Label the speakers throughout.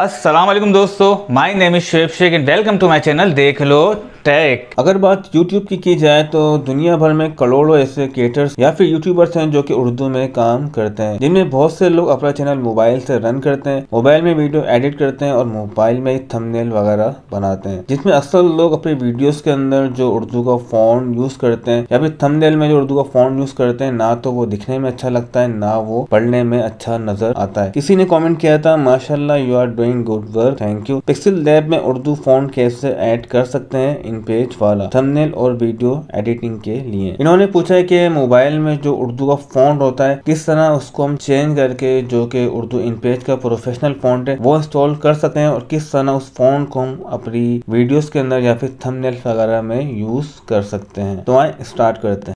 Speaker 1: असलम दोस्तों my name is शेब Shaikh and welcome to my channel देख लो टेक अगर बात YouTube की की जाए तो दुनिया भर में करोड़ों ऐसे क्रिएटर्स या फिर यूट्यूबर्स हैं जो कि उर्दू में काम करते हैं जिनमें बहुत से लोग अपना चैनल मोबाइल से रन करते हैं मोबाइल में वीडियो एडिट करते हैं और मोबाइल में थंबनेल वगैरह बनाते हैं जिसमें अक्सर लोग अपने वीडियोस के अंदर जो उर्दू का फोन यूज करते हैं या फिर थमनेल में जो उर्दू का फोन यूज करते हैं ना तो वो दिखने में अच्छा लगता है ना वो पढ़ने में अच्छा नजर आता है किसी ने कॉमेंट किया था माशाला you are doing good work thank you Pixel Lab में उर्दू फॉन्ट कैसे ऐड कर सकते हैं इन पेज वाला थंबनेल और वीडियो एडिटिंग के लिए इन्होंने पूछा है कि मोबाइल में जो उर्दू का फॉन्ट होता है किस तरह उसको हम चेंज करके जो कि उर्दू इन पेज का प्रोफेशनल फॉन्ट है वो इंस्टॉल कर सकते हैं और किस तरह उस फॉन्ट को हम अपनी वीडियोस के अंदर या फिर थंबनेल वगैरह में यूज कर सकते हैं तो आए स्टार्ट करते हैं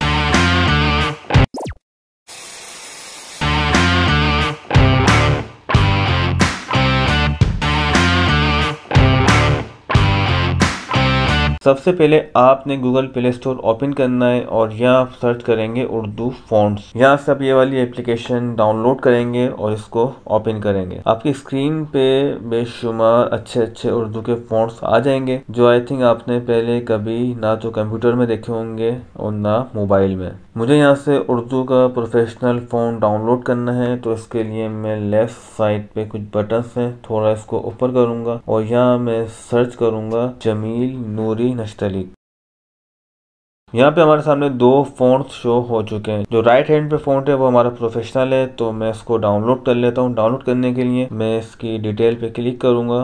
Speaker 1: सबसे पहले आपने गूगल प्ले स्टोर ओपन करना है और यहाँ आप सर्च करेंगे उर्दू फॉन्ट्स यहाँ से आप ये वाली एप्लीकेशन डाउनलोड करेंगे और इसको ओपन करेंगे आपकी स्क्रीन पे बेशुमार अच्छे अच्छे उर्दू के फॉन्ट्स आ जाएंगे जो आई थिंक आपने पहले कभी ना तो कंप्यूटर में देखे होंगे और ना मोबाइल में मुझे यहाँ से उर्दू का प्रोफेशनल फोन डाउनलोड करना है तो इसके लिए मैं लेफ्ट साइड पे कुछ बटन है थोड़ा इसको ऊपर करूंगा और यहाँ मैं सर्च करूंगा जमील नूरी नस्टलिक यहाँ पे हमारे सामने दो फोन शो हो चुके हैं जो राइट हैंड पे फोन है वो हमारा प्रोफेशनल है तो मैं इसको डाउनलोड कर लेता हूँ डाउनलोड करने के लिए मैं इसकी डिटेल पे क्लिक करूँगा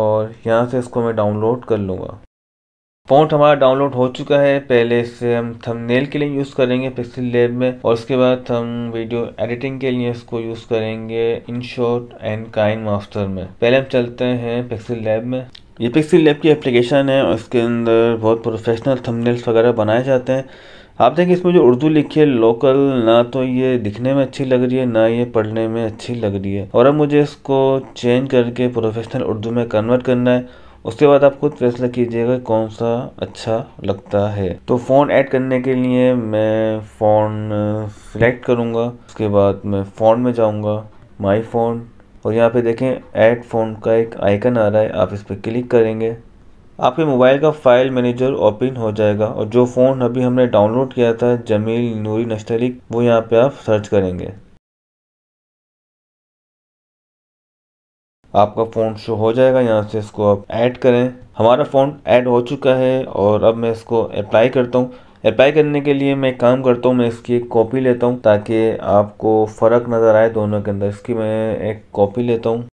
Speaker 1: और यहाँ से इसको मैं डाउनलोड कर लूँगा फोन हमारा डाउनलोड हो चुका है पहले इसे हम थंबनेल के लिए यूज़ करेंगे पिक्सल लेब में और उसके बाद हम वीडियो एडिटिंग के लिए इसको यूज़ करेंगे इनशॉट एंड काइन मास्टर में पहले हम चलते हैं पिक्सल लैब में ये पिक्सी लैब की एप्लीकेशन है और इसके अंदर बहुत प्रोफेशनल थंबनेल्स वगैरह बनाए जाते हैं आप देखें इसमें जो उर्दू लिखी है लोकल ना तो ये दिखने में अच्छी लग रही है ना ये पढ़ने में अच्छी लग रही है और अब मुझे इसको चेंज करके प्रोफेशनल उर्दू में कन्वर्ट करना है उसके बाद आप खुद फैसला कीजिएगा कौन सा अच्छा लगता है तो फ़ोन ऐड करने के लिए मैं फ़ोन सेलेक्ट करूँगा उसके बाद मैं फ़ोन में जाऊँगा माई फ़ोन और यहाँ पे देखें ऐड फोन का एक आइकन आ रहा है आप इस पर क्लिक करेंगे आपके मोबाइल का फ़ाइल मैनेजर ओपन हो जाएगा और जो फ़ोन अभी हमने डाउनलोड किया था जमील नूरी नश्तरी वो यहाँ पे आप सर्च करेंगे आपका फ़ोन शो हो जाएगा यहाँ से इसको आप ऐड करें हमारा फ़ोन ऐड हो चुका है और अब मैं इसको अप्लाई करता हूँ अप्लाई करने के लिए मैं काम करता हूँ मैं इसकी एक कॉपी लेता हूँ ताकि आपको फ़र्क नज़र आए दोनों के अंदर इसकी मैं एक कॉपी लेता हूँ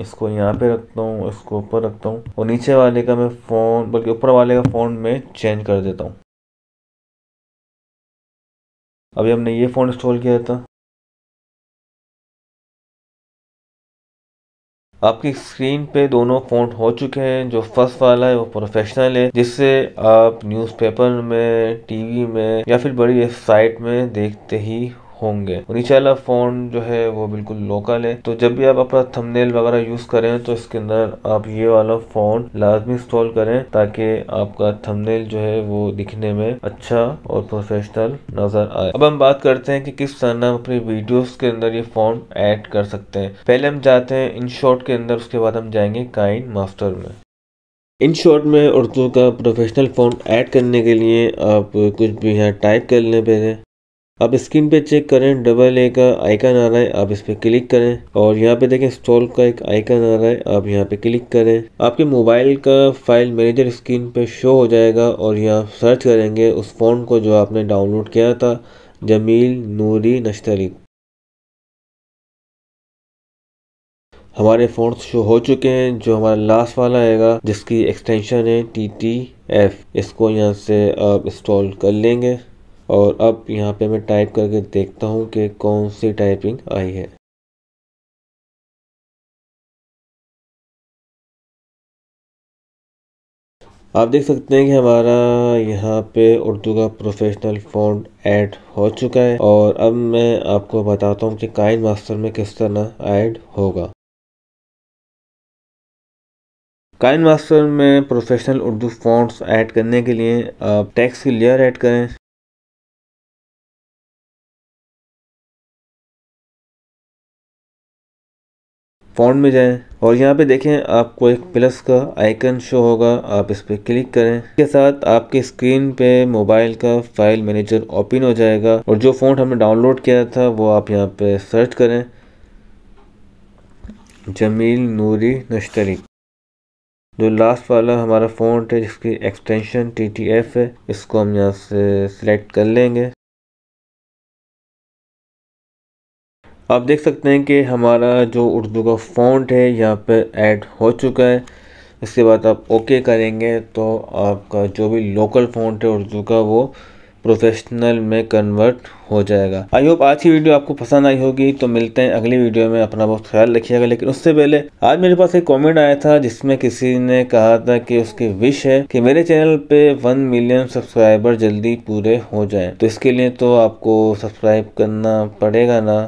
Speaker 1: इसको यहाँ पे रखता हूँ इसको ऊपर रखता हूँ और नीचे वाले का मैं फ़ोन बल्कि ऊपर वाले का फ़ोन में चेंज कर देता हूँ अभी हमने ये फ़ोन इंस्टॉल किया था आपकी स्क्रीन पे दोनों फ़ॉन्ट हो चुके हैं जो फर्स्ट वाला है वो प्रोफेशनल है जिससे आप न्यूज़पेपर में टीवी में या फिर बड़ी साइट में देखते ही होंगे और नीचे वाला फोन जो है वो बिल्कुल लोकल है तो जब भी आप अपना थंबनेल वगैरह यूज़ करें तो इसके अंदर आप ये वाला फोन लाजमी इंस्टॉल करें ताकि आपका थंबनेल जो है वो दिखने में अच्छा और प्रोफेशनल नज़र आए अब हम बात करते हैं कि किस तरह हम अपनी वीडियोस के अंदर ये फोन ऐड कर सकते हैं पहले हम जाते हैं इन शॉर्ट के अंदर उसके बाद हम जाएंगे काइन मास्टर में इन शॉर्ट में उर्दू का प्रोफेशनल फोन ऐड करने के लिए आप कुछ भी यहाँ टाइप कर लें पहले आप स्क्रीन पे चेक करें डबल ए का आइकन आ रहा है आप इस पर क्लिक करें और यहाँ पे देखें स्टॉल का एक आइकन आ रहा है आप यहाँ पे क्लिक करें आपके मोबाइल का फाइल मैनेजर स्क्रीन पे शो हो जाएगा और यहाँ सर्च करेंगे उस फोन को जो आपने डाउनलोड किया था जमील नूरी नश्तरी हमारे फोन शो हो चुके हैं जो हमारा लास्ट वाला आएगा जिसकी एक्सटेंशन है टी टी एफ इसको यहाँ से आप इंस्टॉल कर लेंगे और अब यहाँ पे मैं टाइप करके देखता हूँ कि कौन सी टाइपिंग आई है आप देख सकते हैं कि हमारा यहाँ पे उर्दू का प्रोफेशनल फॉन्ट ऐड हो चुका है और अब मैं आपको बताता हूँ कि काइन मास्टर में किस तरह ऐड होगा काइन मास्टर में प्रोफेशनल उर्दू फॉन्ट्स ऐड करने के लिए आप टेक्स्ट की लेयर ऐड करें फॉन्ट में जाएं और यहाँ पे देखें आपको एक प्लस का आइकन शो होगा आप इस पर क्लिक करें इसके साथ आपके स्क्रीन पे मोबाइल का फाइल मैनेजर ओपन हो जाएगा और जो फ़ॉन्ट हमने डाउनलोड किया था वो आप यहाँ पे सर्च करें जमील नूरी नश्तरी जो लास्ट वाला हमारा फ़ॉन्ट है जिसकी एक्सटेंशन टी टी एफ है इसको हम यहाँ से सिलेक्ट कर लेंगे आप देख सकते हैं कि हमारा जो उर्दू का फ़ॉन्ट है यहाँ पर ऐड हो चुका है इसके बाद आप ओके करेंगे तो आपका जो भी लोकल फ़ॉन्ट है उर्दू का वो प्रोफेशनल में कन्वर्ट हो जाएगा आई होप आज की वीडियो आपको पसंद आई होगी तो मिलते हैं अगली वीडियो में अपना बहुत ख्याल रखिएगा लेकिन उससे पहले आज मेरे पास एक कमेंट आया था जिसमें किसी ने कहा था कि उसकी विश है कि मेरे चैनल पे वन मिलियन सब्सक्राइबर जल्दी पूरे हो जाएं तो इसके लिए तो आपको सब्सक्राइब करना पड़ेगा ना